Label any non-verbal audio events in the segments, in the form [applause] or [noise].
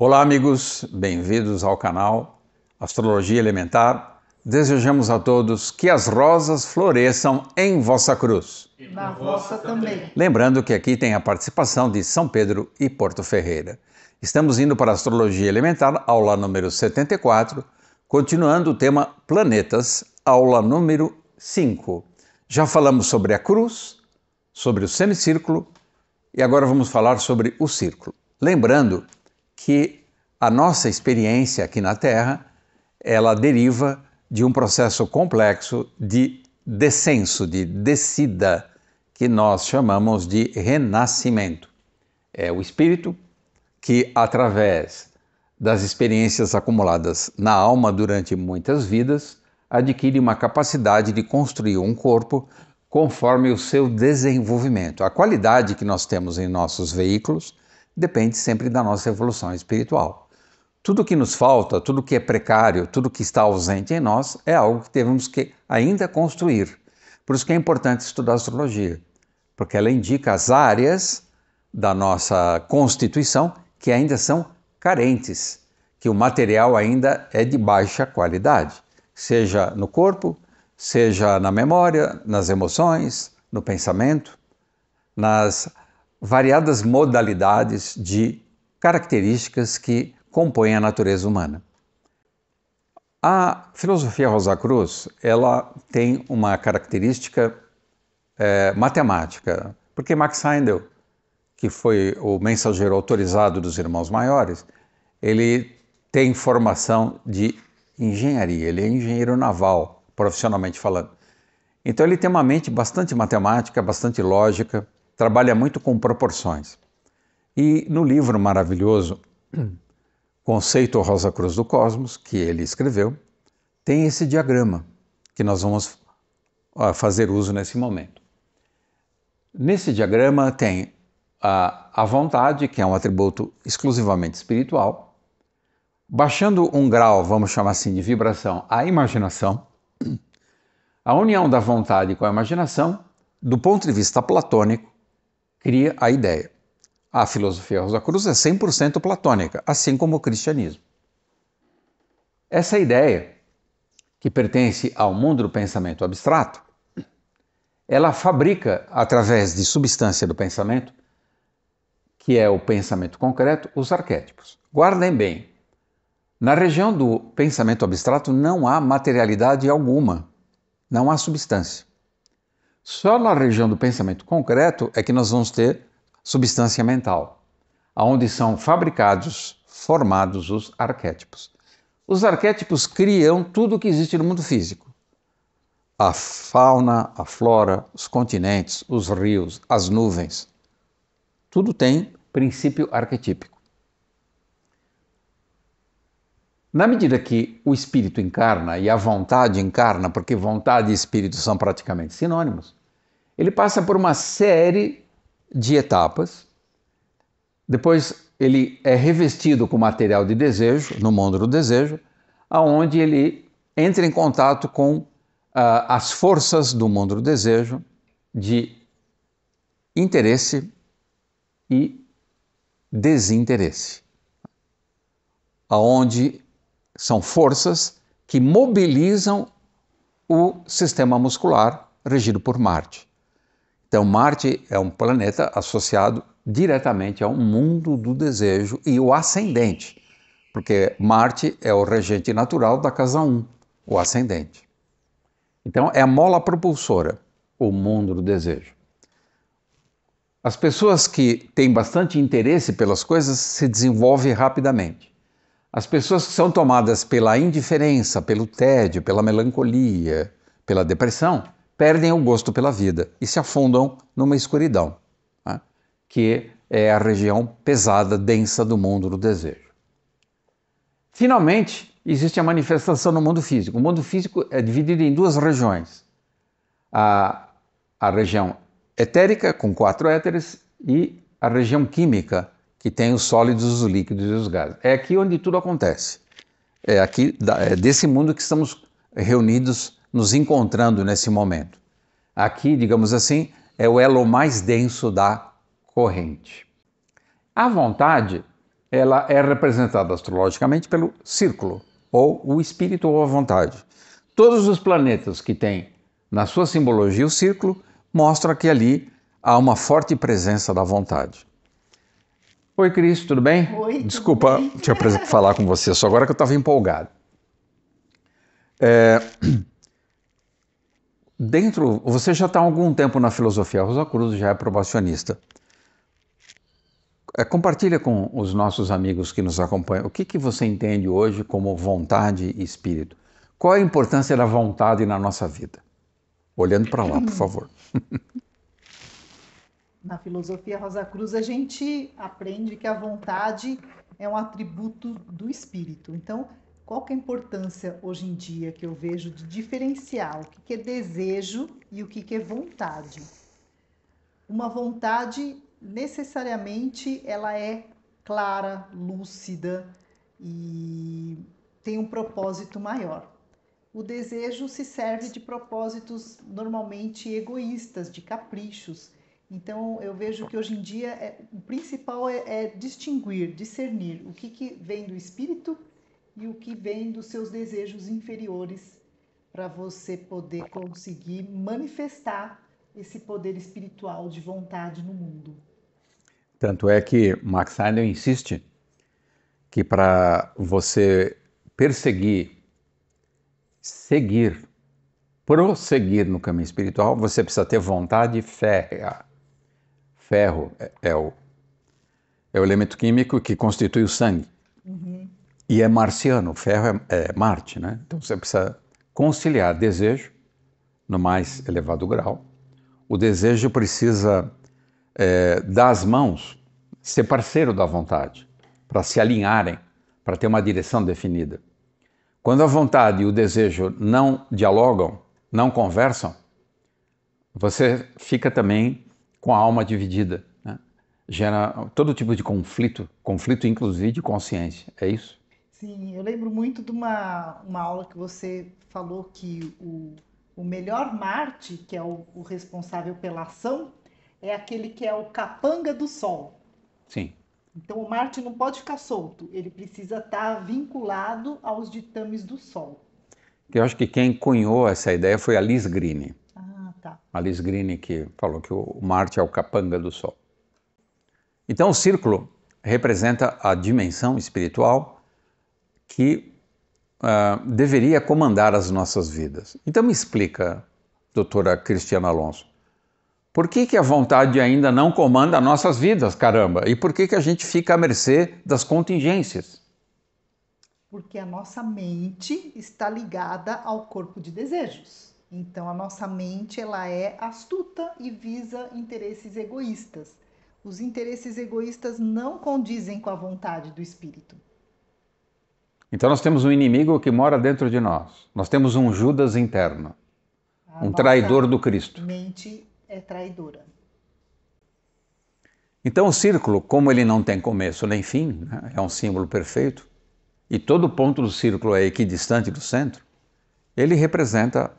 Olá, amigos, bem-vindos ao canal Astrologia Elementar. Desejamos a todos que as rosas floresçam em vossa cruz. E na vossa também. Lembrando que aqui tem a participação de São Pedro e Porto Ferreira. Estamos indo para a Astrologia Elementar, aula número 74, continuando o tema Planetas, aula número 5. Já falamos sobre a cruz, sobre o semicírculo e agora vamos falar sobre o círculo. Lembrando que a nossa experiência aqui na Terra ela deriva de um processo complexo de descenso, de descida, que nós chamamos de renascimento. É o espírito que, através das experiências acumuladas na alma durante muitas vidas, adquire uma capacidade de construir um corpo conforme o seu desenvolvimento. A qualidade que nós temos em nossos veículos depende sempre da nossa evolução espiritual. Tudo que nos falta, tudo que é precário, tudo que está ausente em nós é algo que temos que ainda construir. Por isso que é importante estudar astrologia, porque ela indica as áreas da nossa constituição que ainda são carentes, que o material ainda é de baixa qualidade, seja no corpo, seja na memória, nas emoções, no pensamento, nas variadas modalidades de características que compõem a natureza humana. A filosofia Rosa Cruz ela tem uma característica é, matemática, porque Max Heindel, que foi o mensageiro autorizado dos irmãos maiores, ele tem formação de engenharia, ele é engenheiro naval, profissionalmente falando. Então ele tem uma mente bastante matemática, bastante lógica, trabalha muito com proporções. E no livro maravilhoso [clears throat] Conceito Rosa Cruz do Cosmos, que ele escreveu, tem esse diagrama que nós vamos ah, fazer uso nesse momento. Nesse diagrama tem a, a vontade, que é um atributo exclusivamente espiritual, baixando um grau, vamos chamar assim, de vibração, a imaginação, [clears throat] a união da vontade com a imaginação, do ponto de vista platônico, cria a ideia. A filosofia Rosa Cruz é 100% platônica, assim como o cristianismo. Essa ideia, que pertence ao mundo do pensamento abstrato, ela fabrica, através de substância do pensamento, que é o pensamento concreto, os arquétipos. Guardem bem, na região do pensamento abstrato não há materialidade alguma, não há substância. Só na região do pensamento concreto é que nós vamos ter substância mental, aonde são fabricados, formados os arquétipos. Os arquétipos criam tudo o que existe no mundo físico. A fauna, a flora, os continentes, os rios, as nuvens. Tudo tem princípio arquetípico. Na medida que o espírito encarna e a vontade encarna, porque vontade e espírito são praticamente sinônimos, ele passa por uma série de etapas, depois ele é revestido com material de desejo, no mundo do desejo, aonde ele entra em contato com uh, as forças do mundo do desejo, de interesse e desinteresse, aonde são forças que mobilizam o sistema muscular regido por Marte. Então, Marte é um planeta associado diretamente ao mundo do desejo e o ascendente, porque Marte é o regente natural da casa 1, o ascendente. Então, é a mola propulsora, o mundo do desejo. As pessoas que têm bastante interesse pelas coisas se desenvolvem rapidamente. As pessoas que são tomadas pela indiferença, pelo tédio, pela melancolia, pela depressão, perdem o gosto pela vida e se afundam numa escuridão, né, que é a região pesada, densa do mundo do desejo. Finalmente, existe a manifestação no mundo físico. O mundo físico é dividido em duas regiões: a, a região etérica, com quatro éteres, e a região química, que tem os sólidos, os líquidos e os gases. É aqui onde tudo acontece. É aqui é desse mundo que estamos reunidos nos encontrando nesse momento. Aqui, digamos assim, é o elo mais denso da corrente. A vontade, ela é representada astrologicamente pelo círculo, ou o espírito ou a vontade. Todos os planetas que têm na sua simbologia o círculo mostram que ali há uma forte presença da vontade. Oi, Cris, tudo bem? Oi. Desculpa bem? te falar com você só agora que eu estava empolgado. É dentro, você já está há algum tempo na filosofia, Rosa Cruz já é probacionista. É, compartilha com os nossos amigos que nos acompanham o que, que você entende hoje como vontade e espírito. Qual a importância da vontade na nossa vida? Olhando para lá, por favor. [laughs] Na filosofia Rosa Cruz, a gente aprende que a vontade é um atributo do espírito. Então, qual que é a importância hoje em dia que eu vejo de diferenciar o que, que é desejo e o que, que é vontade? Uma vontade necessariamente ela é clara, lúcida e tem um propósito maior. O desejo se serve de propósitos normalmente egoístas, de caprichos. Então eu vejo que hoje em dia é, o principal é, é distinguir, discernir o que, que vem do espírito e o que vem dos seus desejos inferiores para você poder conseguir manifestar esse poder espiritual de vontade no mundo. Tanto é que Max Heiner insiste que para você perseguir, seguir, prosseguir no caminho espiritual, você precisa ter vontade férrea. Ferro é, é o, é o elemento químico que constitui o sangue. Uhum e é marciano, ferro é, é Marte, né? Então você precisa conciliar desejo no mais elevado grau. O desejo precisa é, das mãos ser parceiro da vontade, para se alinharem, para ter uma direção definida. Quando a vontade e o desejo não dialogam, não conversam, você fica também com a alma dividida. Né? Gera todo tipo de conflito, conflito inclusive de consciência. É isso? Sim, eu lembro muito de uma, uma aula que você falou que o, o melhor Marte, que é o, o responsável pela ação, é aquele que é o capanga do Sol. Sim. Então o Marte não pode ficar solto, ele precisa estar tá vinculado aos ditames do Sol. Eu acho que quem cunhou essa ideia foi a Liz Green. Ah, tá. A Liz Green que falou que o Marte é o capanga do Sol. Então o círculo representa a dimensão espiritual que uh, deveria comandar as nossas vidas. Então me explica, doutora Cristiana Alonso, por que, que a vontade ainda não comanda nossas vidas, caramba? E por que, que a gente fica à mercê das contingências? Porque a nossa mente está ligada ao corpo de desejos. Então a nossa mente ela é astuta e visa interesses egoístas. Os interesses egoístas não condizem com a vontade do espírito. Então nós temos um inimigo que mora dentro de nós. Nós temos um Judas interno, a um traidor do Cristo. Mente é traidora. Então o círculo, como ele não tem começo nem fim, né, é um símbolo perfeito, e todo ponto do círculo é equidistante do centro, ele representa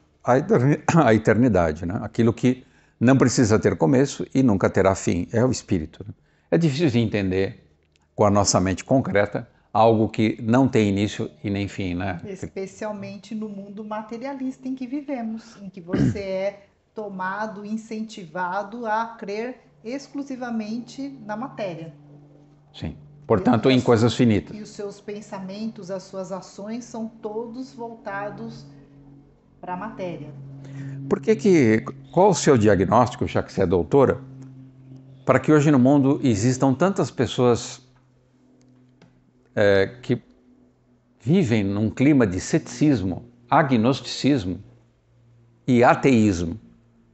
a [coughs] eternidade, né? aquilo que não precisa ter começo e nunca terá fim, é o espírito. Né? É difícil de entender com a nossa mente concreta algo que não tem início e nem fim, né? Especialmente no mundo materialista em que vivemos, em que você é tomado, incentivado a crer exclusivamente na matéria. Sim. Portanto, em coisas finitas. E os seus pensamentos, as suas ações são todos voltados para a matéria. Por que que qual o seu diagnóstico, já que você é doutora, para que hoje no mundo existam tantas pessoas é, que vivem num clima de ceticismo, agnosticismo e ateísmo?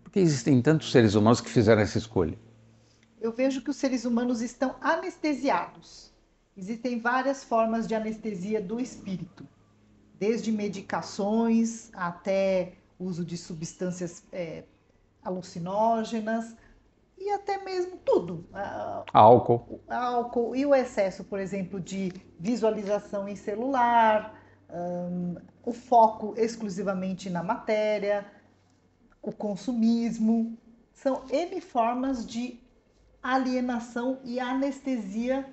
Porque existem tantos seres humanos que fizeram essa escolha. Eu vejo que os seres humanos estão anestesiados. Existem várias formas de anestesia do espírito, desde medicações até uso de substâncias é, alucinógenas e até mesmo tudo. Ah, álcool. Álcool e o excesso, por exemplo, de visualização em celular, um, o foco exclusivamente na matéria, o consumismo. São N formas de alienação e anestesia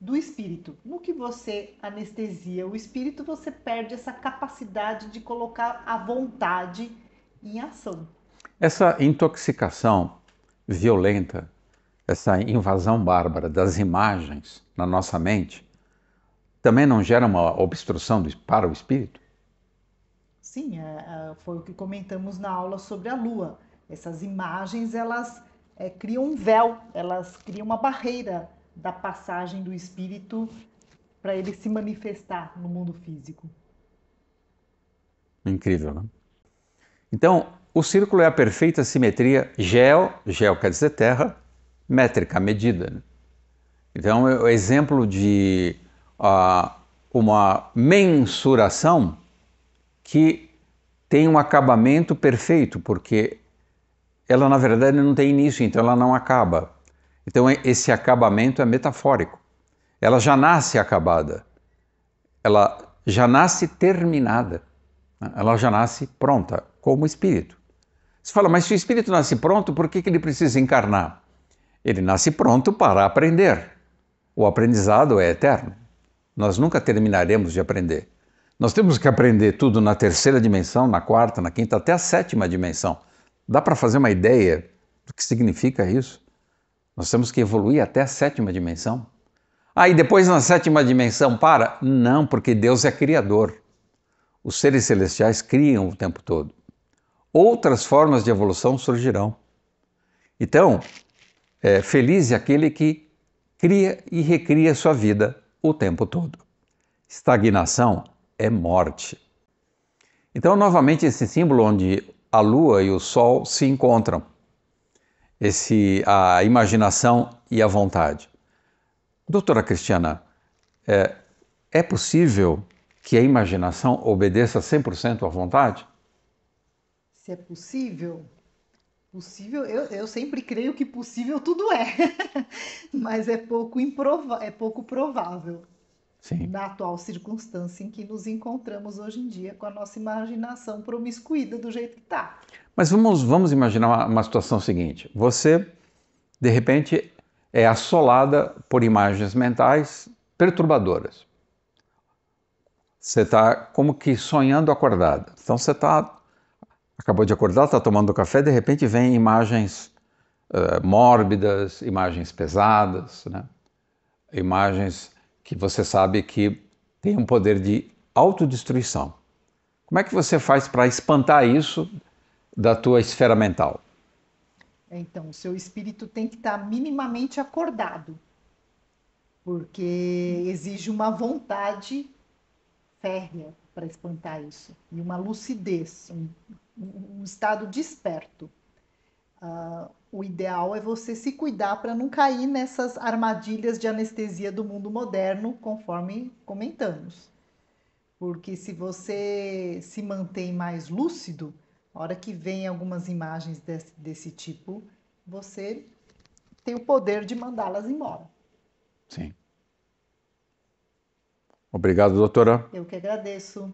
do espírito. No que você anestesia o espírito, você perde essa capacidade de colocar a vontade em ação. Essa intoxicação violenta, essa invasão bárbara das imagens na nossa mente, também não gera uma obstrução para o espírito? Sim, é, é, foi o que comentamos na aula sobre a lua. Essas imagens, elas é, criam um véu, elas criam uma barreira da passagem do espírito para ele se manifestar no mundo físico. Incrível, né? Então, o círculo é a perfeita simetria geo, geo quer dizer terra, métrica, medida. Né? Então, é o exemplo de uh, uma mensuração que tem um acabamento perfeito, porque ela na verdade não tem início, então ela não acaba. Então, é, esse acabamento é metafórico. Ela já nasce acabada, ela já nasce terminada, ela já nasce pronta, como espírito. Você fala, mas se o espírito nasce pronto, por que, que ele precisa encarnar? Ele nasce pronto para aprender. O aprendizado é eterno. Nós nunca terminaremos de aprender. Nós temos que aprender tudo na terceira dimensão, na quarta, na quinta, até a sétima dimensão. Dá para fazer uma ideia do que significa isso? Nós temos que evoluir até a sétima dimensão. Ah, e depois na sétima dimensão para? Não, porque Deus é criador. Os seres celestiais criam o tempo todo outras formas de evolução surgirão. Então, é, feliz é aquele que cria e recria sua vida o tempo todo. Estagnação é morte. Então, novamente, esse símbolo onde a lua e o sol se encontram, esse, a imaginação e a vontade. Doutora Cristiana, é, é possível que a imaginação obedeça 100% à vontade? Se é possível? Possível, eu, eu sempre creio que possível tudo é, [laughs] mas é pouco, é pouco provável Sim. na atual circunstância em que nos encontramos hoje em dia com a nossa imaginação promiscuída do jeito que está. Mas vamos, vamos imaginar uma, uma situação seguinte: você, de repente, é assolada por imagens mentais perturbadoras. Você está como que sonhando acordada. Então você está acabou de acordar, está tomando café, de repente vem imagens uh, mórbidas, imagens pesadas, né? imagens que você sabe que tem um poder de autodestruição. Como é que você faz para espantar isso da tua esfera mental? É, então, o seu espírito tem que estar tá minimamente acordado, porque exige uma vontade férrea para espantar isso e uma lucidez, um, um estado desperto. Uh, o ideal é você se cuidar para não cair nessas armadilhas de anestesia do mundo moderno, conforme comentamos. Porque se você se mantém mais lúcido, a hora que vem algumas imagens desse, desse tipo, você tem o poder de mandá-las embora. Sim. Obrigado, doutora. Eu que agradeço.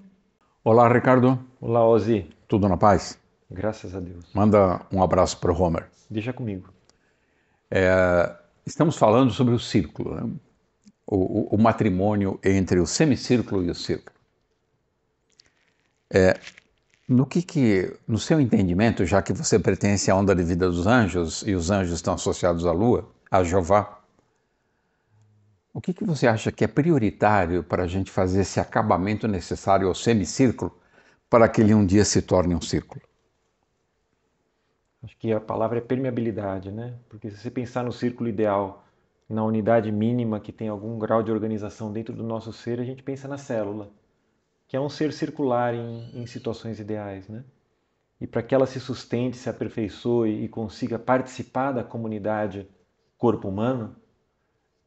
Olá, Ricardo. Olá, Ozzy. Tudo na paz? Graças a Deus. Manda um abraço para o Homer. Deixa comigo. É, estamos falando sobre o círculo, né? o, o, o, matrimônio entre o semicírculo e o círculo. É, no que, que, no seu entendimento, já que você pertence à onda de vida dos anjos e os anjos estão associados à Lua, a Jeová, o que, que você acha que é prioritário para a gente fazer esse acabamento necessário ao semicírculo para que ele um dia se torne um círculo. Acho que a palavra é permeabilidade, né? Porque se você pensar no círculo ideal, na unidade mínima que tem algum grau de organização dentro do nosso ser, a gente pensa na célula, que é um ser circular em, em situações ideais, né? E para que ela se sustente, se aperfeiçoe e consiga participar da comunidade corpo humano,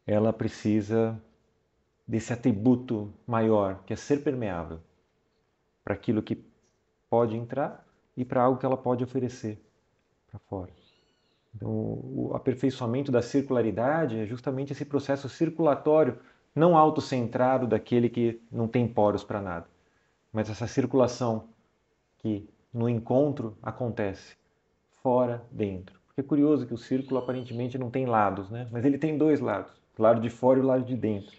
ela precisa desse atributo maior, que é ser permeável para aquilo que pode entrar e para algo que ela pode oferecer para fora. Então, o aperfeiçoamento da circularidade é justamente esse processo circulatório, não autocentrado daquele que não tem poros para nada, mas essa circulação que no encontro acontece fora, dentro. Porque é curioso que o círculo aparentemente não tem lados, né? mas ele tem dois lados, o lado de fora e o lado de dentro.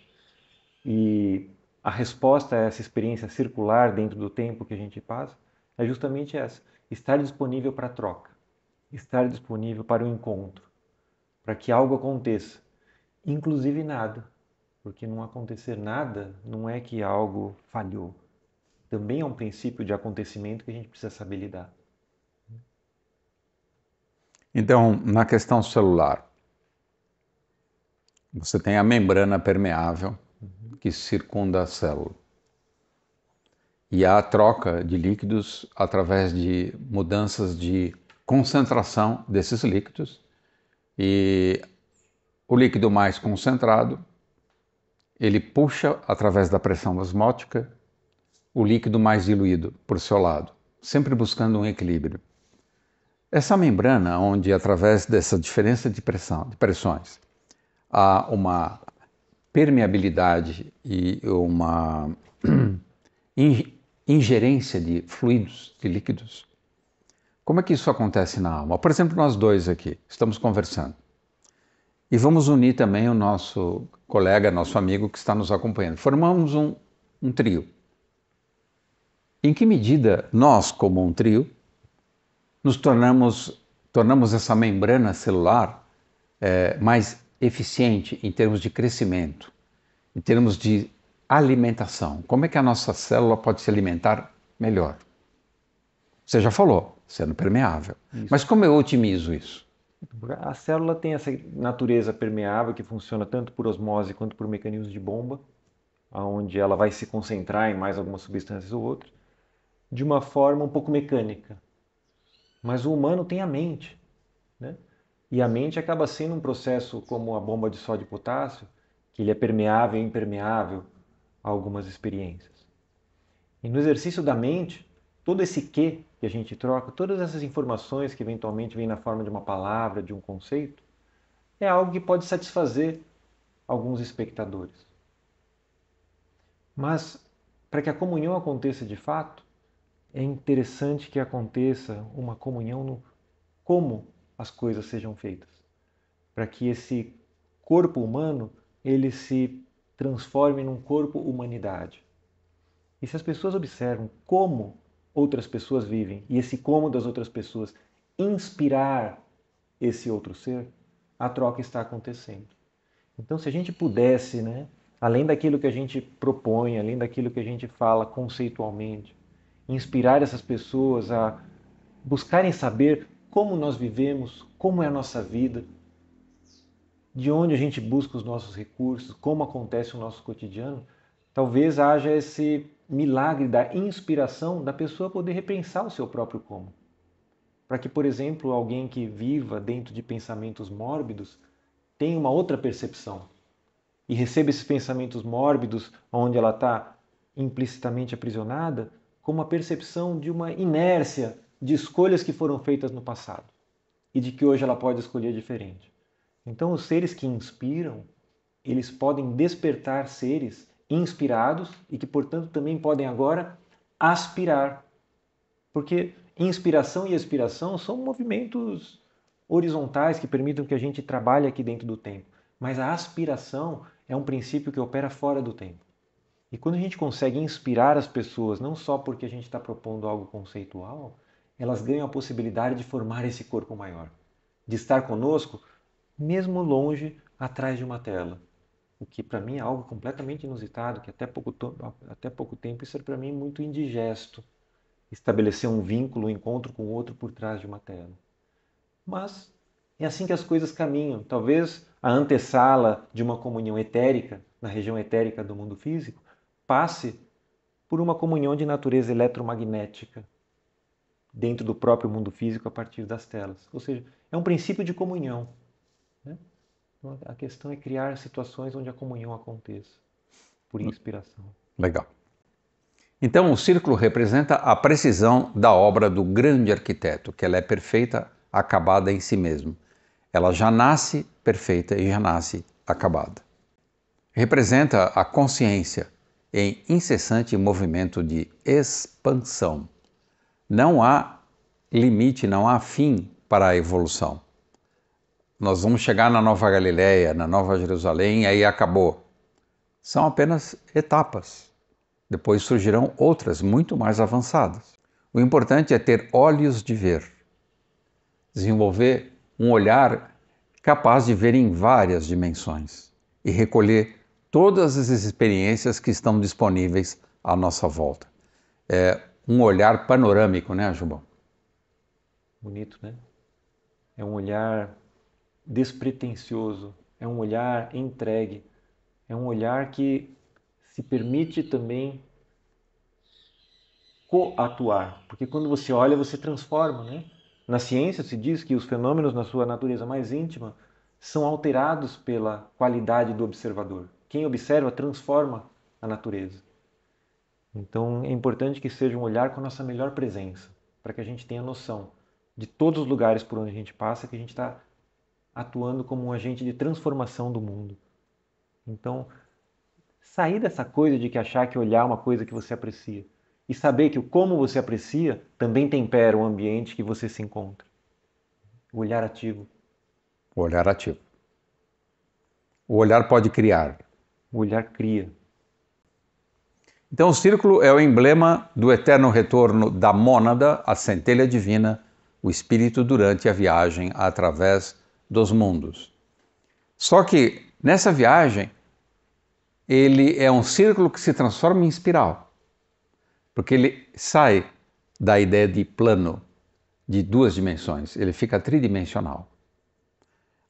E a resposta a essa experiência circular dentro do tempo que a gente passa é justamente essa: estar disponível para a troca, estar disponível para o encontro, para que algo aconteça, inclusive nada, porque não acontecer nada não é que algo falhou. Também é um princípio de acontecimento que a gente precisa saber lidar. Então, na questão celular, você tem a membrana permeável que circunda a célula. E há a troca de líquidos através de mudanças de concentração desses líquidos e o líquido mais concentrado ele puxa através da pressão osmótica o líquido mais diluído por seu lado, sempre buscando um equilíbrio. Essa membrana, onde através dessa diferença de pressão, de pressões, há uma permeabilidade e uma [clears throat] ingerência de fluidos, de líquidos. Como é que isso acontece na alma? Por exemplo, nós dois aqui estamos conversando. E vamos unir também o nosso colega, nosso amigo que está nos acompanhando. Formamos um, um trio. Em que medida nós, como um trio, nos tornamos, tornamos essa membrana celular é, mais eficiente em termos de crescimento, em termos de alimentação. Como é que a nossa célula pode se alimentar melhor? Você já falou, sendo permeável. Isso. Mas como eu otimizo isso? A célula tem essa natureza permeável que funciona tanto por osmose quanto por mecanismos de bomba, aonde ela vai se concentrar em mais algumas substâncias ou outras, de uma forma um pouco mecânica. Mas o humano tem a mente, né? E a mente acaba sendo um processo como a bomba de sódio e potássio, que ele é permeável e impermeável a algumas experiências. E no exercício da mente, todo esse que que a gente troca, todas essas informações que eventualmente vêm na forma de uma palavra, de um conceito, é algo que pode satisfazer alguns espectadores. Mas para que a comunhão aconteça de fato, é interessante que aconteça uma comunhão no como as coisas sejam feitas, para que esse corpo humano ele se transforme num corpo humanidade. E se as pessoas observam como outras pessoas vivem e esse como das outras pessoas inspirar esse outro ser, a troca está acontecendo. Então, se a gente pudesse, né, além daquilo que a gente propõe, além daquilo que a gente fala conceitualmente, inspirar essas pessoas a buscarem saber como nós vivemos, como é a nossa vida, de onde a gente busca os nossos recursos, como acontece o nosso cotidiano, talvez haja esse milagre da inspiração da pessoa poder repensar o seu próprio como. Para que, por exemplo, alguém que viva dentro de pensamentos mórbidos tenha uma outra percepção e receba esses pensamentos mórbidos, onde ela está implicitamente aprisionada, como a percepção de uma inércia de escolhas que foram feitas no passado e de que hoje ela pode escolher diferente. Então, os seres que inspiram, eles podem despertar seres inspirados e que, portanto, também podem agora aspirar. Porque inspiração e expiração são movimentos horizontais que permitem que a gente trabalhe aqui dentro do tempo, mas a aspiração é um princípio que opera fora do tempo. E quando a gente consegue inspirar as pessoas, não só porque a gente está propondo algo conceitual, elas ganham a possibilidade de formar esse corpo maior, de estar conosco, mesmo longe, atrás de uma tela. O que para mim é algo completamente inusitado, que até pouco, até pouco tempo isso era para mim muito indigesto, estabelecer um vínculo, um encontro com o outro por trás de uma tela. Mas é assim que as coisas caminham. Talvez a antessala de uma comunhão etérica, na região etérica do mundo físico, passe por uma comunhão de natureza eletromagnética, dentro do próprio mundo físico a partir das telas. Ou seja, é um princípio de comunhão. Né? Então, a questão é criar situações onde a comunhão aconteça, por inspiração. Legal. Então, o círculo representa a precisão da obra do grande arquiteto, que ela é perfeita, acabada em si mesmo. Ela já nasce perfeita e já nasce acabada. Representa a consciência em incessante movimento de expansão não há limite, não há fim para a evolução. Nós vamos chegar na Nova Galileia, na Nova Jerusalém, e aí acabou. São apenas etapas. Depois surgirão outras muito mais avançadas. O importante é ter olhos de ver, desenvolver um olhar capaz de ver em várias dimensões e recolher todas as experiências que estão disponíveis à nossa volta. É um olhar panorâmico, né, Jubão? Bonito, né? É um olhar despretensioso, é um olhar entregue, é um olhar que se permite também coatuar, porque quando você olha, você transforma, né? Na ciência se diz que os fenômenos na sua natureza mais íntima são alterados pela qualidade do observador. Quem observa transforma a natureza. Então é importante que seja um olhar com a nossa melhor presença, para que a gente tenha noção de todos os lugares por onde a gente passa que a gente está atuando como um agente de transformação do mundo. Então, sair dessa coisa de que achar que olhar é uma coisa que você aprecia e saber que o como você aprecia também tempera o ambiente que você se encontra. O olhar ativo. O olhar ativo. O olhar pode criar. O olhar cria. Então, o círculo é o emblema do eterno retorno da mônada, a centelha divina, o espírito durante a viagem através dos mundos. Só que nessa viagem, ele é um círculo que se transforma em espiral, porque ele sai da ideia de plano de duas dimensões, ele fica tridimensional.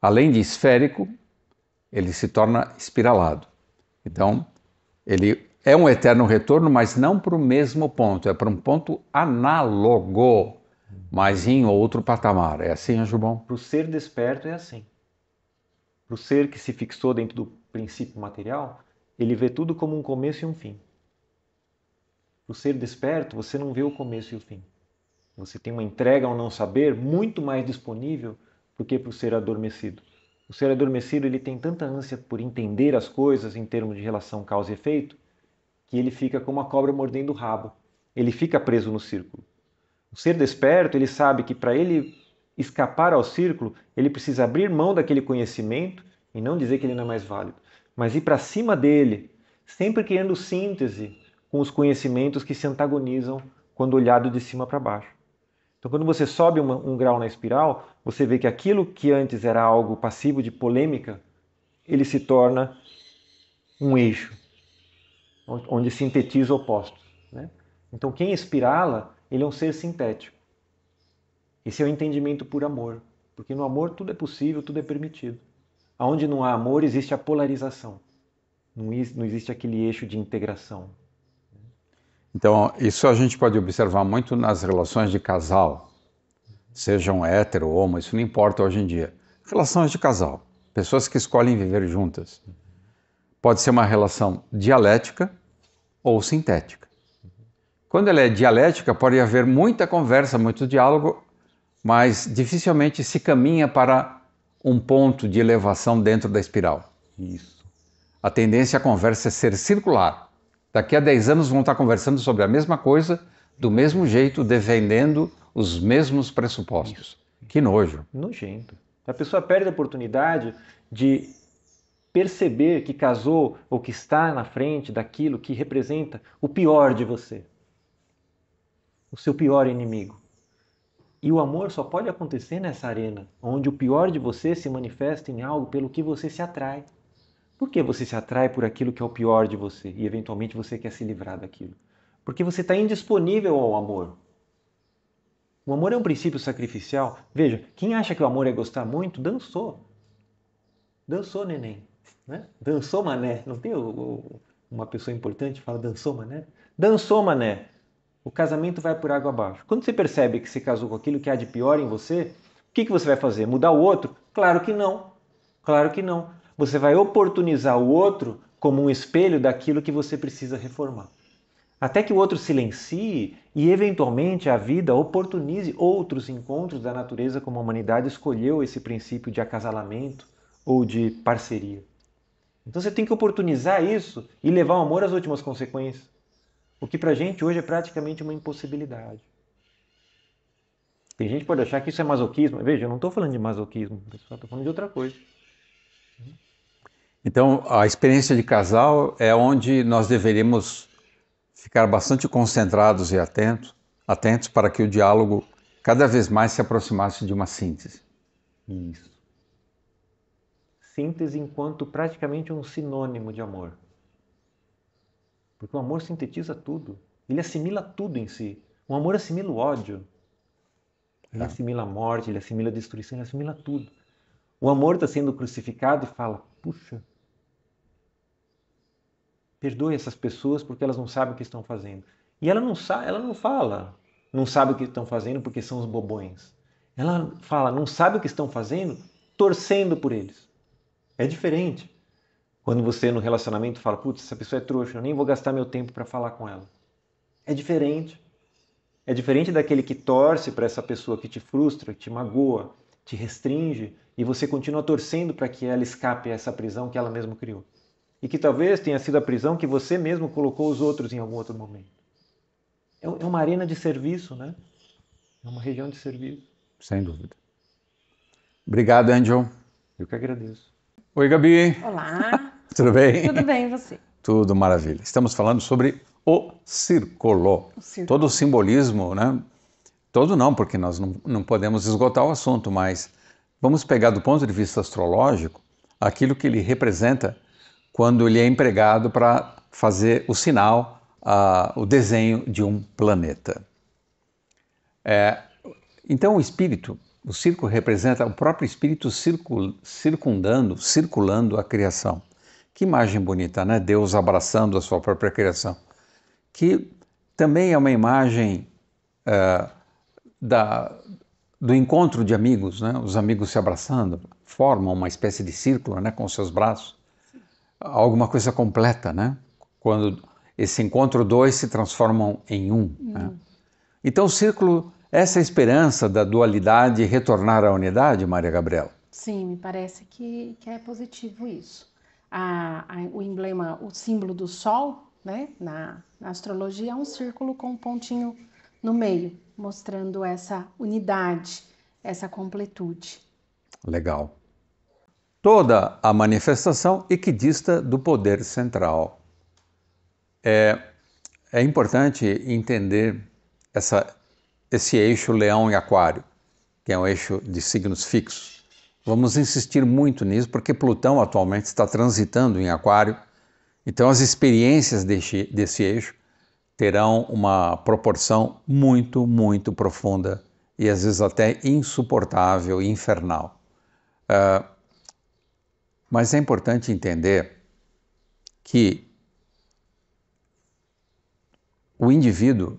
Além de esférico, ele se torna espiralado. Então, ele é um eterno retorno, mas não para o mesmo ponto, é para um ponto análogo, mas em outro patamar. É assim, Anjo Bom? Para o ser desperto é assim. Para o ser que se fixou dentro do princípio material, ele vê tudo como um começo e um fim. Para o ser desperto, você não vê o começo e o fim. Você tem uma entrega ao não saber muito mais disponível do que para o ser adormecido. O ser adormecido ele tem tanta ânsia por entender as coisas em termos de relação causa e efeito que ele fica como a cobra mordendo o rabo. Ele fica preso no círculo. O ser desperto, ele sabe que para ele escapar ao círculo, ele precisa abrir mão daquele conhecimento e não dizer que ele não é mais válido, mas ir para cima dele, sempre criando síntese com os conhecimentos que se antagonizam quando olhado de cima para baixo. Então, quando você sobe uma, um grau na espiral, você vê que aquilo que antes era algo passivo de polêmica, ele se torna um eixo, onde sintetiza opostos. Né? Então, quem expirala, ele é um ser sintético. Esse é o entendimento por amor, porque no amor tudo é possível, tudo é permitido. Aonde não há amor, existe a polarização. Não existe aquele eixo de integração. Então, isso a gente pode observar muito nas relações de casal, sejam hétero ou homo, isso não importa hoje em dia. Relações de casal, pessoas que escolhem viver juntas. Pode ser uma relação dialética, ou sintética. Quando ela é dialética, pode haver muita conversa, muito diálogo, mas dificilmente se caminha para um ponto de elevação dentro da espiral. Isso. A tendência à conversa é ser circular. Daqui a 10 anos vão estar conversando sobre a mesma coisa, do mesmo jeito, defendendo os mesmos pressupostos. Isso. Que nojo. Nojento. A pessoa perde a oportunidade de perceber que casou ou que está na frente daquilo que representa o pior de você, o seu pior inimigo. E o amor só pode acontecer nessa arena, onde o pior de você se manifesta em algo pelo que você se atrai. Por que você se atrai por aquilo que é o pior de você e eventualmente você quer se livrar daquilo? Porque você está indisponível ao amor. O amor é um princípio sacrificial. Veja, quem acha que o amor é gostar muito, dançou. Dançou, neném. Né? Dançou mané. Não tem o, o, uma pessoa importante que fala dançou mané? Dançou mané. O casamento vai por água abaixo. Quando você percebe que se casou com aquilo que há de pior em você, o que, que você vai fazer? Mudar o outro? Claro que não. Claro que não. Você vai oportunizar o outro como um espelho daquilo que você precisa reformar. Até que o outro silencie e, eventualmente, a vida oportunize outros encontros da natureza como a humanidade escolheu esse princípio de acasalamento ou de parceria. Então você tem que oportunizar isso e levar o amor às últimas consequências. O que pra gente hoje é praticamente uma impossibilidade. Tem gente que pode achar que isso é masoquismo. Veja, eu não estou falando de masoquismo, pessoal, estou falando de outra coisa. Então, a experiência de casal é onde nós deveríamos ficar bastante concentrados e atentos, atentos para que o diálogo cada vez mais se aproximasse de uma síntese. Isso síntese enquanto praticamente um sinônimo de amor. Porque o amor sintetiza tudo, ele assimila tudo em si. O amor assimila o ódio, é. ele assimila a morte, ele assimila a destruição, ele assimila tudo. O amor está sendo crucificado e fala: puxa, perdoe essas pessoas porque elas não sabem o que estão fazendo. E ela não sabe, ela não fala, não sabe o que estão fazendo porque são os bobões. Ela fala, não sabe o que estão fazendo, torcendo por eles. É diferente. Quando você no relacionamento fala, putz, essa pessoa é trouxa, eu nem vou gastar meu tempo para falar com ela. É diferente. É diferente daquele que torce para essa pessoa que te frustra, que te magoa, te restringe e você continua torcendo para que ela escape a essa prisão que ela mesma criou. E que talvez tenha sido a prisão que você mesmo colocou os outros em algum outro momento. É, é uma arena de serviço, né? É uma região de serviço. Sem dúvida. Obrigado, Angel. Eu que agradeço. Oi, Gabi. Olá. [laughs] Tudo bem? Tudo bem, você? Tudo maravilha. Estamos falando sobre o círculo. Todo o simbolismo, né? Todo não, porque nós não, não podemos esgotar o assunto, mas vamos pegar do ponto de vista astrológico aquilo que ele representa quando ele é empregado para fazer o sinal, a, o desenho de um planeta. É, então, o espírito o circo representa o próprio espírito circundando, circulando a criação. Que imagem bonita, né? Deus abraçando a sua própria criação. Que também é uma imagem é, da, do encontro de amigos, né? Os amigos se abraçando, formam uma espécie de círculo, né? Com seus braços. Alguma coisa completa, né? Quando esse encontro dois se transformam em um. Né? Hum. Então o círculo essa é esperança da dualidade retornar à unidade, Maria Gabriela? Sim, me parece que, que é positivo isso. A, a, o emblema, o símbolo do Sol, né, na, na astrologia, é um círculo com um pontinho no meio, mostrando essa unidade, essa completude. Legal. Toda a manifestação equidista do poder central. É, é importante entender essa esse eixo leão e aquário, que é um eixo de signos fixos. Vamos insistir muito nisso porque Plutão atualmente está transitando em aquário, então as experiências desse, desse eixo terão uma proporção muito, muito profunda e às vezes até insuportável infernal. Uh, mas é importante entender que o indivíduo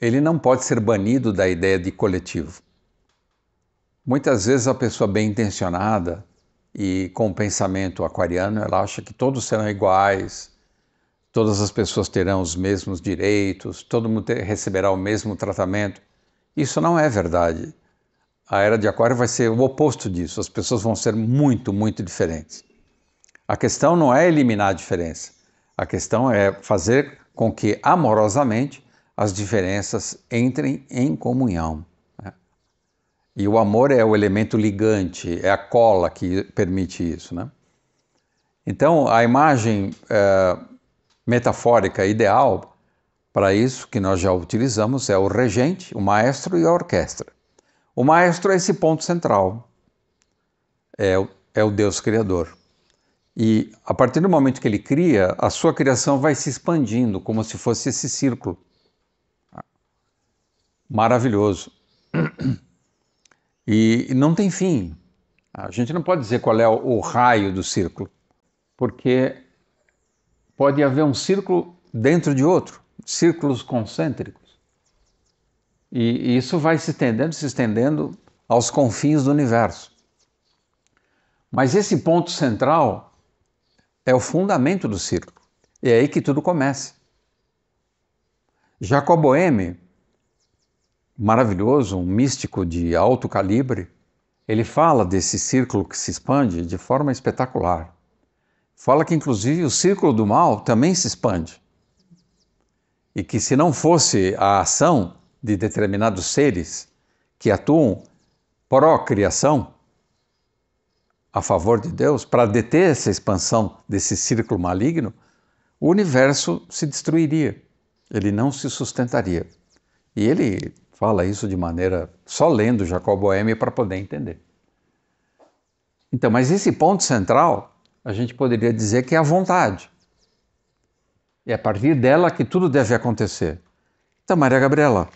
ele não pode ser banido da ideia de coletivo. Muitas vezes a pessoa bem intencionada e com o pensamento aquariano, ela acha que todos serão iguais, todas as pessoas terão os mesmos direitos, todo mundo receberá o mesmo tratamento. Isso não é verdade. A era de Aquário vai ser o oposto disso, as pessoas vão ser muito, muito diferentes. A questão não é eliminar a diferença, a questão é fazer com que amorosamente as diferenças entrem em comunhão. Né? E o amor é o elemento ligante, é a cola que permite isso. Né? Então, a imagem é, metafórica ideal para isso, que nós já utilizamos, é o regente, o maestro e a orquestra. O maestro é esse ponto central, é, é o Deus Criador. E a partir do momento que ele cria, a sua criação vai se expandindo, como se fosse esse círculo maravilhoso. E não tem fim. A gente não pode dizer qual é o raio do círculo, porque pode haver um círculo dentro de outro, círculos concêntricos. E isso vai se estendendo, se estendendo aos confins do universo. Mas esse ponto central é o fundamento do círculo. E é aí que tudo começa. Jacob Boehme, maravilhoso, um místico de alto calibre, ele fala desse círculo que se expande de forma espetacular. Fala que, inclusive, o círculo do mal também se expande. E que, se não fosse a ação de determinados seres que atuam pró-criação, a favor de Deus, para deter essa expansão desse círculo maligno, o universo se destruiria, ele não se sustentaria. E ele fala isso de maneira só lendo Jacobo Boehme para poder entender. Então, mas esse ponto central, a gente poderia dizer que é a vontade. É a partir dela que tudo deve acontecer. Então, Maria Gabriela,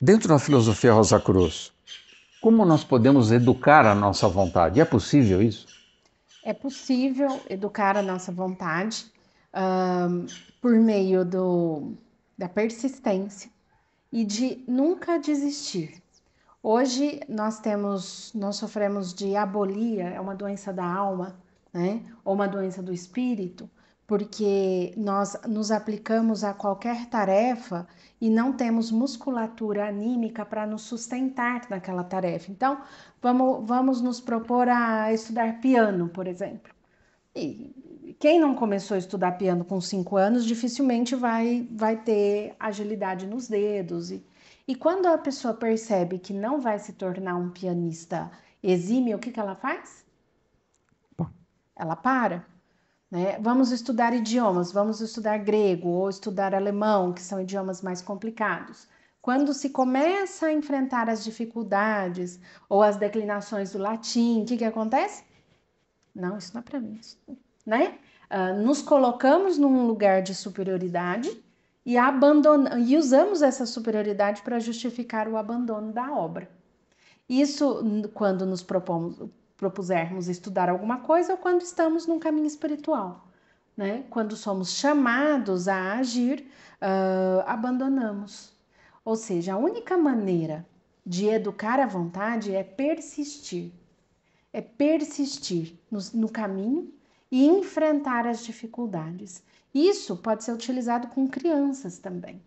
dentro da filosofia Rosa Cruz, como nós podemos educar a nossa vontade? É possível isso? É possível educar a nossa vontade um, ah, por meio do, da persistência, e de nunca desistir. Hoje nós temos, nós sofremos de abolia, é uma doença da alma, né? Ou uma doença do espírito, porque nós nos aplicamos a qualquer tarefa e não temos musculatura anímica para nos sustentar naquela tarefa. Então, vamos, vamos nos propor a estudar piano, por exemplo. E quem não começou a estudar piano com cinco anos dificilmente vai, vai ter agilidade nos dedos. E, e quando a pessoa percebe que não vai se tornar um pianista exímio, o que, que ela faz? Ela para. Né? Vamos estudar idiomas, vamos estudar grego ou estudar alemão, que são idiomas mais complicados. Quando se começa a enfrentar as dificuldades ou as declinações do latim, o que, que acontece? Não, isso não é para mim né? Uh, nos colocamos num lugar de superioridade e, abandonamos e usamos essa superioridade para justificar o abandono da obra. Isso quando nos propomos, propusermos estudar alguma coisa ou quando estamos num caminho espiritual. Né? Quando somos chamados a agir, uh, abandonamos. Ou seja, a única maneira de educar a vontade é persistir. É persistir no, no caminho e enfrentar as dificuldades. Isso pode ser utilizado com crianças também.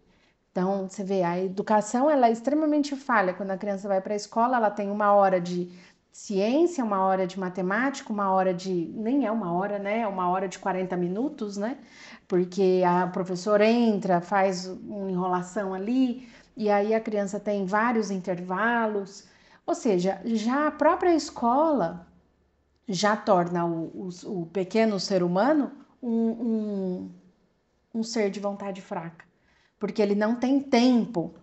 Então, você vê, a educação ela é extremamente falha. Quando a criança vai para a escola, ela tem uma hora de ciência, uma hora de matemática, uma hora de. nem é uma hora, né? É uma hora de 40 minutos, né? Porque a professora entra, faz uma enrolação ali, e aí a criança tem vários intervalos. Ou seja, já a própria escola já torna o, o, o pequeno ser humano um, um, um ser de vontade fraca, porque ele não tem tempo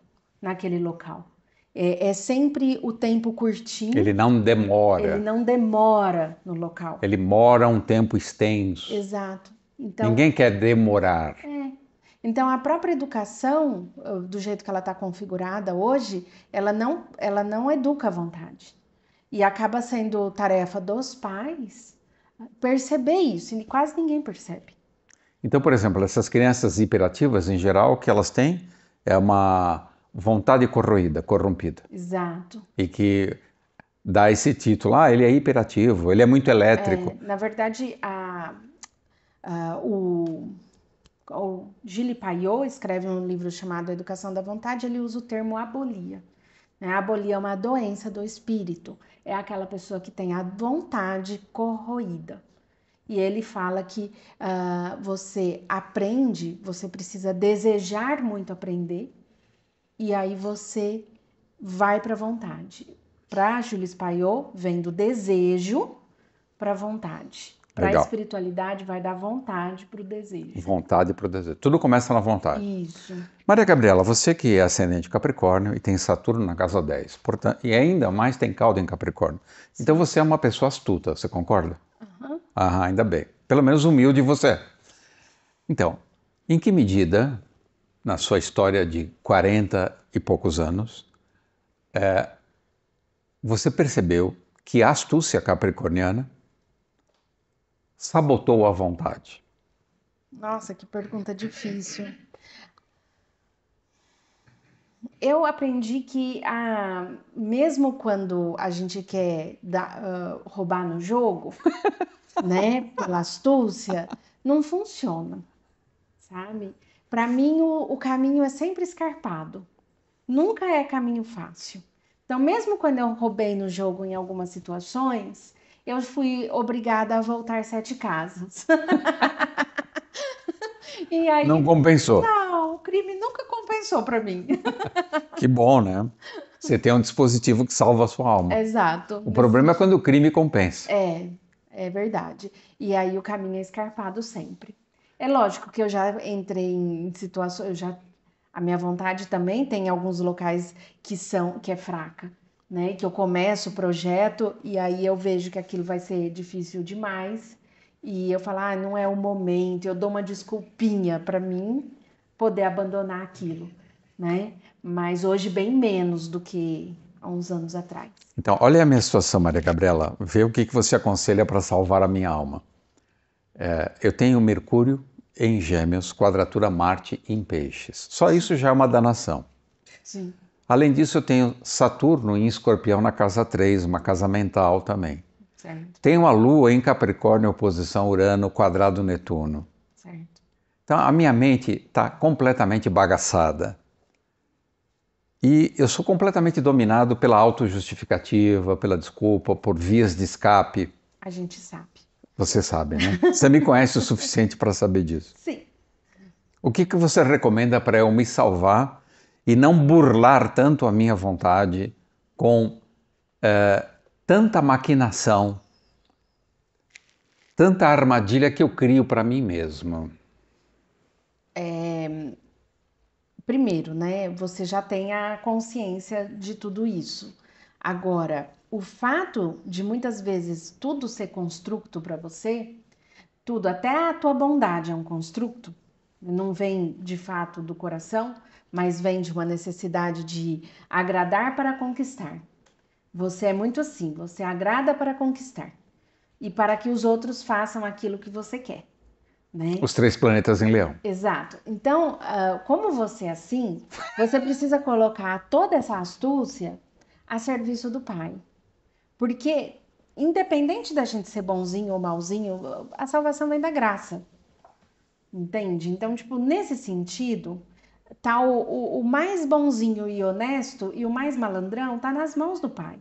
naquele local. É, é, sempre o tempo curtinho. Ele não demora. Ele não demora no local. Ele mora um tempo extenso. Exato. Então, Ninguém quer demorar. É. Então, a própria educação, eh, do jeito que ela está configurada hoje, ela não, ela não educa a vontade e acaba sendo tarefa dos pais perceber isso, e quase ninguém percebe. Então, por exemplo, essas crianças hiperativas em geral, o que elas têm é uma vontade corroída, corrompida. Exato. E que dá esse título, ah, ele é hiperativo, ele é muito elétrico. É, na verdade, a, a, o, o Payot escreve um livro chamado Educação da Vontade, ele usa o termo abolia. Né? abolia é uma doença do espírito é aquela pessoa que tem a vontade corroída. E ele fala que uh, você aprende, você precisa desejar muito aprender, e aí você vai para a vontade. Para Jules Paiot, vem do desejo para a vontade. Para a espiritualidade vai dar vontade para o desejo. Vontade para o desejo. Tudo começa na vontade. Isso. Maria Gabriela, você que é ascendente Capricórnio e tem Saturno na casa 10, portanto, e ainda mais tem caldo em Capricórnio. Sim. Então você é uma pessoa astuta, você concorda? Uhum. Aham, ainda bem. Pelo menos humilde você. Então, em que medida, na sua história de 40 e poucos anos, é, você percebeu que a astúcia capricorniana sabotou a vontade? Nossa, que pergunta difícil. Eu aprendi que ah, mesmo quando a gente quer dar, uh, roubar no jogo, [laughs] né, pela astúcia, não funciona, sabe? Para mim o, o caminho é sempre escarpado, nunca é caminho fácil. Então mesmo quando eu roubei no jogo em algumas situações, eu fui obrigada a voltar sete casas. [laughs] e aí, não compensou. Não, o crime nunca compensou para mim. [laughs] que bom, né? Você tem um dispositivo que salva a sua alma. Exato. O problema é quando o crime compensa. É, é verdade. E aí o caminho é escarpado sempre. É lógico que eu já entrei em situações, eu já a minha vontade também tem alguns locais que são que é fraca, né? Que eu começo o projeto e aí eu vejo que aquilo vai ser difícil demais e eu falo, ah, não é o momento, eu dou uma desculpinha para mim poder abandonar aquilo, né? Mas hoje bem menos do que há uns anos atrás. Então, olha a minha situação, Maria Gabriela, vê o que, que você aconselha para salvar a minha alma. É, eu tenho Mercúrio em Gêmeos, quadratura Marte em Peixes. Só isso já é uma danação. Sim. Além disso, eu tenho Saturno em Escorpião na casa 3, uma casa mental também. Certo. Tenho a Lua em Capricórnio, oposição Urano, quadrado Netuno. Certo. Então, a minha mente está completamente bagaçada. E eu sou completamente dominado pela autojustificativa, pela desculpa, por vias de escape. A gente sabe. Você sabe, né? Você me conhece o suficiente para saber disso. [laughs] Sim. O que, que você recomenda para eu me salvar e não burlar tanto a minha vontade com é, tanta maquinação, tanta armadilha que eu crio para mim mesmo? É, primeiro, né, você já tem a consciência de tudo isso. Agora, o fato de muitas vezes tudo ser construto para você, tudo, até a tua bondade é um construto, não vem de fato do coração, mas vem de uma necessidade de agradar para conquistar. Você é muito assim, você agrada para conquistar e para que os outros façam aquilo que você quer. Né? Os três planetas em leão. Exato. Então, ah, como você é assim, você precisa colocar toda essa astúcia a serviço do pai. Porque, independente da gente ser bonzinho ou malzinho, a salvação vem da graça. Entende? Então, tipo, nesse sentido, tá o, o, o mais bonzinho e honesto e o mais malandrão tá nas mãos do pai.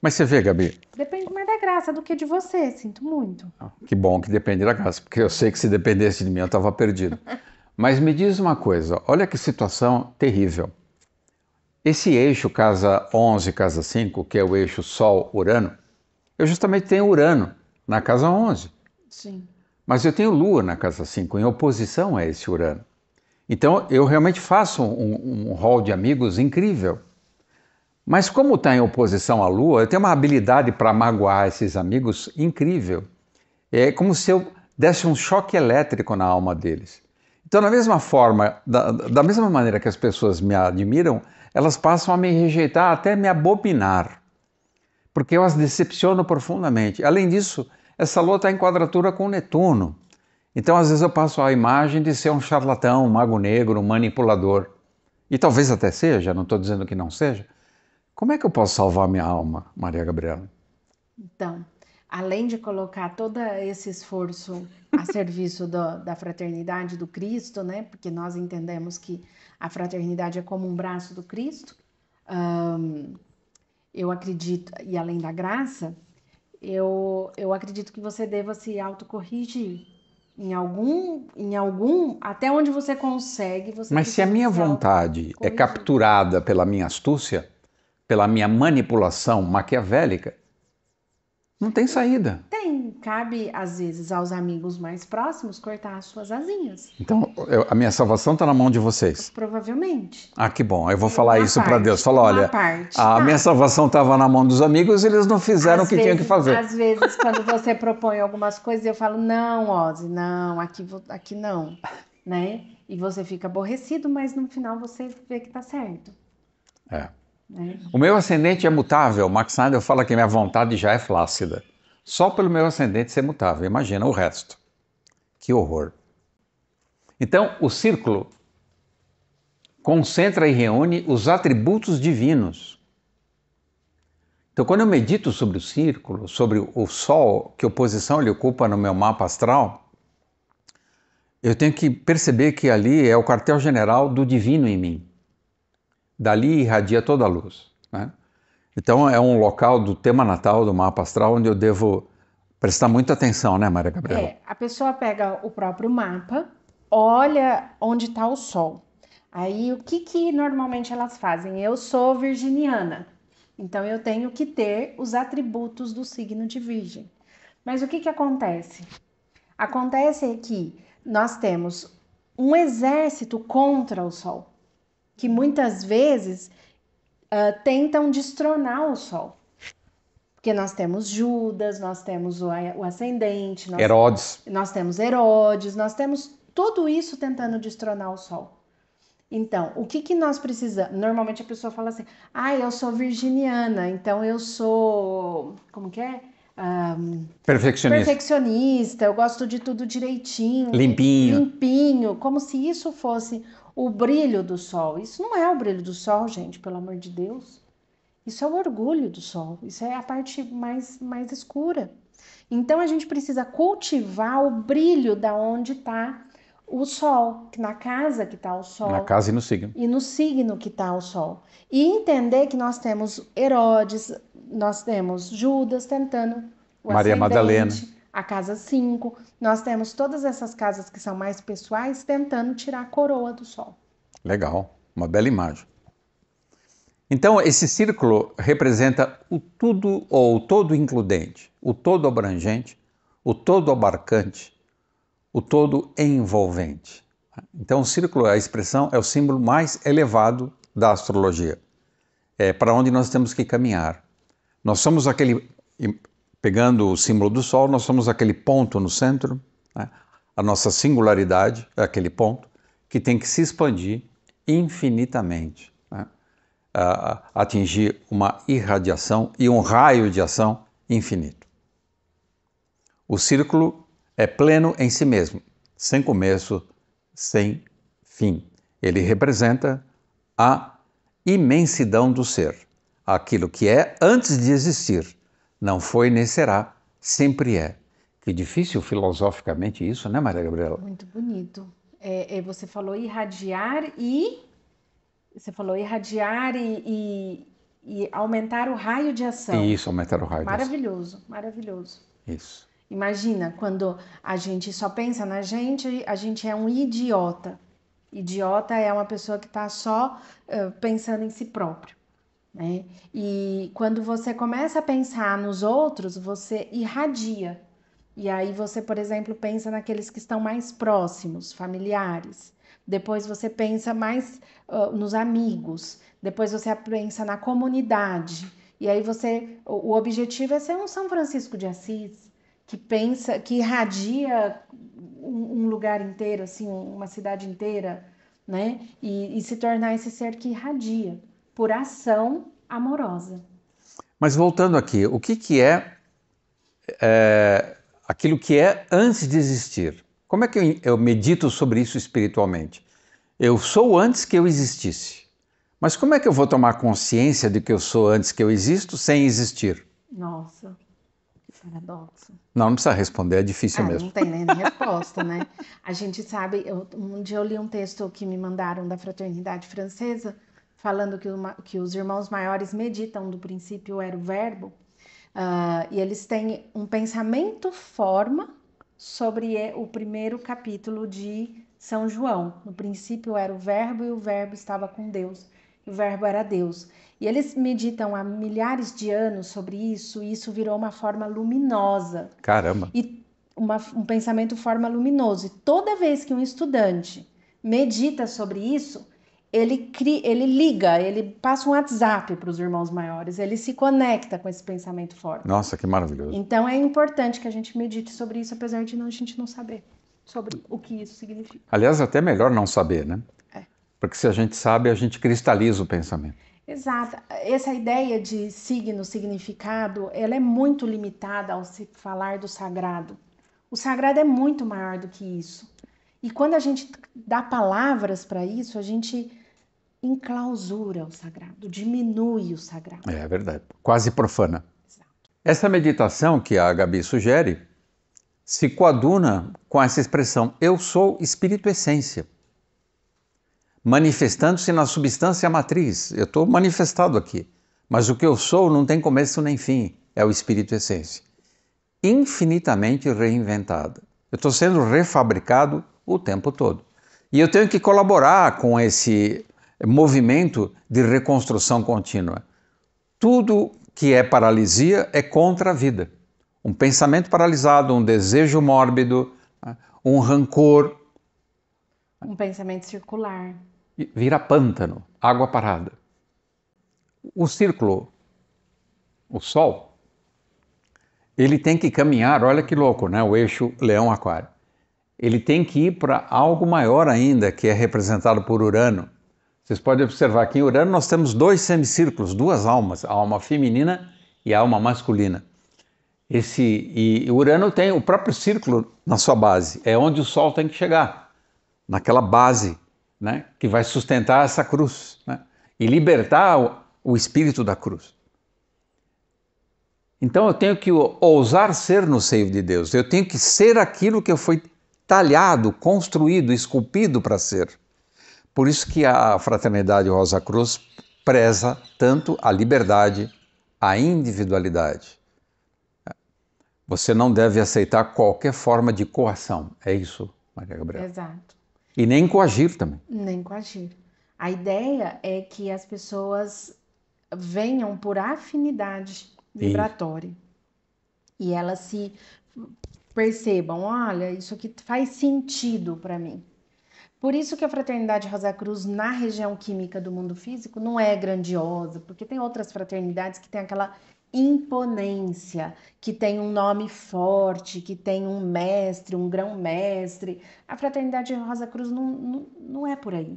Mas você vê, Gabi. Depende mais da graça do que de você, sinto muito. Ah, que bom que depende da graça, porque eu sei que se dependesse de mim eu estava perdido. [laughs] Mas me diz uma coisa, olha que situação terrível. Esse eixo casa 11, casa 5, que é o eixo Sol-Urano, eu justamente tenho Urano na casa 11. Sim. Mas eu tenho Lua na casa 5, em oposição a esse Urano. Então eu realmente faço um, um hall de amigos incrível. Mas como está em oposição à Lua, eu tenho uma habilidade para magoar esses amigos incrível. É como se eu desse um choque elétrico na alma deles. Então, da mesma forma, da, da mesma maneira que as pessoas me admiram, elas passam a me rejeitar, até me abobinar, porque eu as decepciono profundamente. Além disso, essa Lua está em quadratura com Netuno. Então, às vezes, eu passo a imagem de ser um charlatão, um mago negro, um manipulador. E talvez até seja, não estou dizendo que não seja. Como é que eu posso salvar minha alma, Maria Gabriela? Então, além de colocar todo esse esforço a [laughs] serviço do, da fraternidade do Cristo, né? Porque nós entendemos que a fraternidade é como um braço do Cristo. eu acredito, e além da graça, eu, eu acredito que você deva se autocorrigir em algum, em algum, até onde você consegue. Você Mas se a minha vontade é capturada pela minha astúcia, pela minha manipulação maquiavélica, não tem saída. Tem. Cabe, às vezes, aos amigos mais próximos cortar as suas asinhas. Então, eu, a minha salvação está na mão de vocês. Provavelmente. Ah, que bom. Eu vou falar uma isso para Deus. Fala, olha, parte. a tá. minha salvação estava na mão dos amigos e eles não fizeram às o que vezes, tinham que fazer. Às vezes, quando você propõe algumas coisas, eu falo, não, Ozzy, não, aqui, aqui não, né? E você fica aborrecido, mas no final você vê que está certo. É. É o meu ascendente é mutável. Max Snyder fala que minha vontade já é flácida. Só pelo meu ascendente ser mutável. Imagina o resto. Que horror. Então, o círculo concentra e reúne os atributos divinos. Então, quando eu medito sobre o círculo, sobre o Sol, que oposição ele ocupa no meu mapa astral, eu tenho que perceber que ali é o quartel-general do divino em mim dali irradia toda a luz. Né? Então é um local do tema natal, do mapa astral, onde eu devo prestar muita atenção, né, Maria Gabriela? É, a pessoa pega o próprio mapa, olha onde está o sol. Aí o que, que normalmente elas fazem? Eu sou virginiana, então eu tenho que ter os atributos do signo de virgem. Mas o que, que acontece? Acontece é que nós temos um exército contra o sol que muitas vezes uh, tentam destronar o sol. Porque nós temos Judas, nós temos o, o ascendente, nós, Herodes. Nós temos Herodes, nós temos tudo isso tentando destronar o sol. Então, o que, que nós precisamos? Normalmente a pessoa fala assim: ah, eu sou virginiana, então eu sou. Como que é? Um, perfeccionista. perfeccionista, eu gosto de tudo direitinho, limpinho. limpinho, como se isso fosse o brilho do sol. Isso não é o brilho do sol, gente, pelo amor de Deus. Isso é o orgulho do sol, isso é a parte mais, mais escura. Então a gente precisa cultivar o brilho da onde está o sol, na casa que está o sol. Na casa e no signo. E no signo que está o sol. E entender que nós temos Herodes, nós temos Judas tentando. Maria Madalena a casa 5. Nós temos todas essas casas que são mais pessoais tentando tirar a coroa do sol. Legal, uma bela imagem. Então, esse círculo representa o tudo ou o todo includente, o todo abrangente, o todo abarcante, o todo envolvente. Então, o círculo, a expressão, é o símbolo mais elevado da astrologia. É para onde nós temos que caminhar. Nós somos aquele pegando o símbolo do Sol, nós somos aquele ponto no centro, né? a nossa singularidade é aquele ponto que tem que se expandir infinitamente, né? atingir uma irradiação e um raio de ação infinito. O círculo é pleno em si mesmo, sem começo, sem fim. Ele representa a imensidão do ser, aquilo que é antes de existir não foi nem será, sempre é. Que difícil filosoficamente isso, né, Maria Gabriela? Muito bonito. É, é, você falou irradiar e. Você falou irradiar e, e, e, aumentar o raio de ação. Isso, aumentar o raio maravilhoso, de ação. Maravilhoso, maravilhoso. Isso. Imagina, quando a gente só pensa na gente, a gente é um idiota. Idiota é uma pessoa que está só uh, pensando em si próprio. Né? E quando você começa a pensar nos outros, você irradia. E aí você, por exemplo, pensa naqueles que estão mais próximos, familiares. Depois você pensa mais uh, nos amigos. Depois você pensa na comunidade. E aí você, o objetivo é ser um São Francisco de Assis que pensa, que irradia um, lugar inteiro, assim, uma cidade inteira, né? E, e se tornar esse ser que irradia por ação amorosa. Mas voltando aqui, o que, que é, é aquilo que é antes de existir? Como é que eu, eu medito sobre isso espiritualmente? Eu sou antes que eu existisse. Mas como é que eu vou tomar consciência de que eu sou antes que eu existo sem existir? Nossa, é paradoxo. Não, não precisa responder, é difícil ah, mesmo. Não tem nem [laughs] resposta, né? A gente sabe, eu, um dia eu li um texto que me mandaram da fraternidade francesa falando que, uma, que os irmãos maiores meditam do princípio era o verbo, uh, e eles têm um pensamento forma sobre o primeiro capítulo de São João. No princípio era o verbo e o verbo estava com Deus. O verbo era Deus. E eles meditam há milhares de anos sobre isso, e isso virou uma forma luminosa. Caramba! E uma, um pensamento forma luminoso. E toda vez que um estudante medita sobre isso, ele, cria, ele liga, ele passa um WhatsApp para os irmãos maiores, ele se conecta com esse pensamento forte. Nossa, que maravilhoso. Então é importante que a gente medite sobre isso, apesar de não, a gente não saber sobre o que isso significa. Aliás, é até melhor não saber, né? É. Porque se a gente sabe, a gente cristaliza o pensamento. Exato. Essa ideia de signo, significado, ela é muito limitada ao se falar do sagrado. O sagrado é muito maior do que isso. E quando a gente dá palavras para isso, a gente enclausura o sagrado, diminui o sagrado. É verdade, quase profana. Exato. Essa meditação que a Gabi sugere se coaduna com essa expressão eu sou espírito essência, manifestando-se na substância matriz. Eu estou manifestado aqui, mas o que eu sou não tem começo nem fim, é o espírito essência. Infinitamente reinventada. Eu estou sendo refabricado o tempo todo. E eu tenho que colaborar com esse movimento de reconstrução contínua. Tudo que é paralisia é contra a vida. Um pensamento paralisado, um desejo mórbido, né, um rancor. Um pensamento circular. Vira pântano, água parada. O círculo, o Sol, ele tem que caminhar, olha que louco, né? o eixo Leão-Aquário. Ele tem que ir para algo maior ainda, que é representado por Urano vocês podem observar que em Urano nós temos dois semicírculos, duas almas, a alma feminina e a alma masculina. Esse e Urano tem o próprio círculo na sua base, é onde o Sol tem que chegar, naquela base, né, que vai sustentar essa cruz, né, e libertar o, o espírito da cruz. Então eu tenho que ousar ser no seio de Deus. Eu tenho que ser aquilo que eu fui talhado, construído, esculpido para ser. Por isso que a Fraternidade Rosa Cruz preza tanto a liberdade, a individualidade. Você não deve aceitar qualquer forma de coação. É isso, Maria Gabriela. Exato. E nem coagir também. Nem coagir. A ideia é que as pessoas venham por afinidade vibratória. E elas se percebam, olha, isso aqui faz sentido para mim. Por isso que a fraternidade Rosa Cruz na região química do mundo físico não é grandiosa, porque tem outras fraternidades que tem aquela imponência, que tem um nome forte, que tem um mestre, um grão-mestre. A fraternidade Rosa Cruz não, não, não é por aí.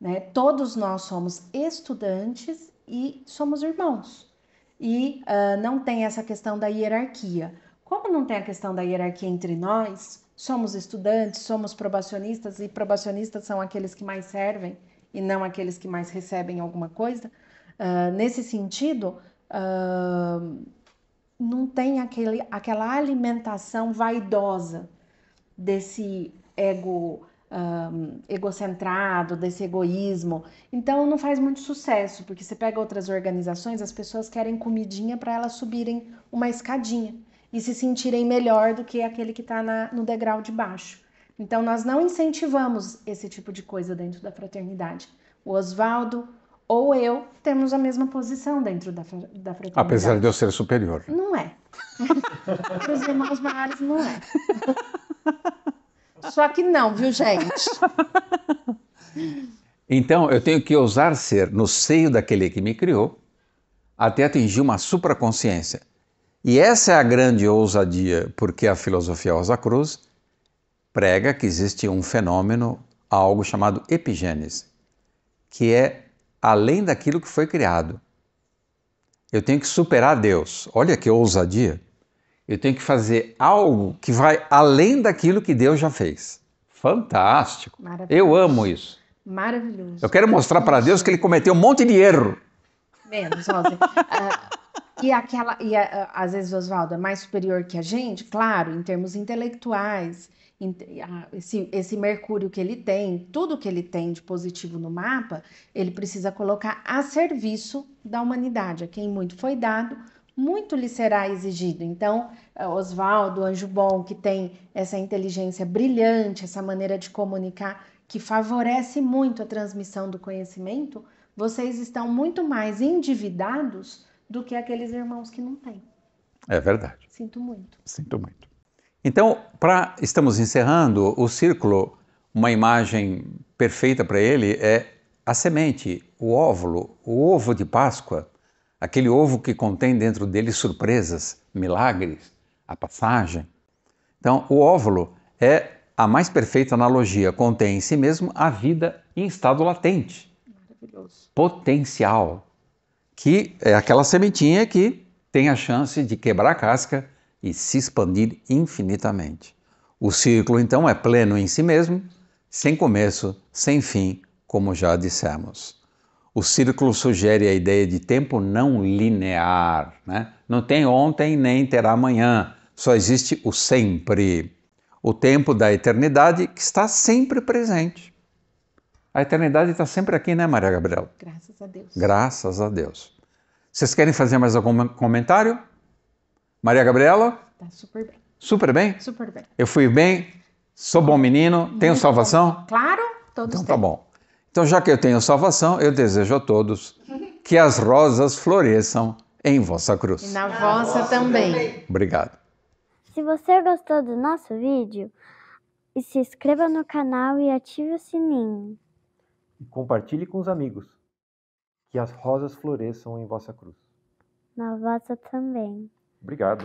Né? Todos nós somos estudantes e somos irmãos. E uh, não tem essa questão da hierarquia. Como não tem a questão da hierarquia entre nós, Somos estudantes, somos probacionistas e probacionistas são aqueles que mais servem e não aqueles que mais recebem alguma coisa. Uh, nesse sentido, uh, não tem aquele, aquela alimentação vaidosa desse ego um, ah, egocentrado, desse egoísmo. Então não faz muito sucesso, porque você pega outras organizações, as pessoas querem comidinha para elas subirem uma escadinha e se sentirem melhor do que aquele que está no degrau de baixo. Então, nós não incentivamos esse tipo de coisa dentro da fraternidade. O Oswaldo ou eu temos a mesma posição dentro da, da fraternidade. Apesar de eu ser superior. Não é. [laughs] Para os irmãos maiores, não é. [laughs] Só que não, viu, gente? Então, eu tenho que ousar ser no seio daquele que me criou até atingir uma supraconsciência e essa é a grande ousadia, porque a filosofia Rosa Cruz prega que existe um fenômeno, algo chamado epigênese, que é além daquilo que foi criado. Eu tenho que superar Deus. Olha que ousadia. Eu tenho que fazer algo que vai além daquilo que Deus já fez. Fantástico. Eu amo isso. Maravilhoso. Eu quero mostrar para Deus que ele cometeu um monte de erro. Menos, Rosa. [laughs] Ah, e aquela, e a, eh, eh, às vezes o Oswaldo é mais superior que a gente, claro, em termos intelectuais, em, a, esse, esse Mercúrio que ele tem, tudo que ele tem de positivo no mapa, ele precisa colocar a serviço da humanidade, a quem muito foi dado, muito lhe será exigido. Então, eh, Oswaldo, anjo bom, que tem essa inteligência brilhante, essa maneira de comunicar que favorece muito a transmissão do conhecimento, vocês estão muito mais endividados do que aqueles irmãos que não têm. É verdade. Sinto muito. Sinto muito. Então, para estamos encerrando o círculo, uma imagem perfeita para ele é a semente, o óvulo, o ovo de Páscoa, aquele ovo que contém dentro dele surpresas, milagres, a passagem. Então, o óvulo é a mais perfeita analogia, contém em si mesmo a vida em estado latente, potencial, que é aquela sementinha que tem a chance de quebrar a casca e se expandir infinitamente. O ciclo, então, é pleno em si mesmo, sem começo, sem fim, como já dissemos. O círculo sugere a ideia de tempo não linear, né? não tem ontem nem terá amanhã, só existe o sempre. O tempo da eternidade que está sempre presente. A eternidade está sempre aqui, né, Maria Gabriela? Graças a Deus. Graças a Deus. Vocês querem fazer mais algum comentário? Maria Gabriela? Tá super bem. Super bem? Super bem. Eu fui bem, sou bom menino, Muito tenho salvação? Bom. Claro, todos Então tá têm. tá bom. Então, já que eu tenho salvação, eu desejo a todos [laughs] que as rosas floresçam em vossa cruz. E na, vossa, também. Obrigado. Se você gostou do nosso vídeo, se inscreva no canal e ative o sininho e compartilhe com os amigos. Que as rosas floresçam em vossa cruz. Na vossa também. Obrigado.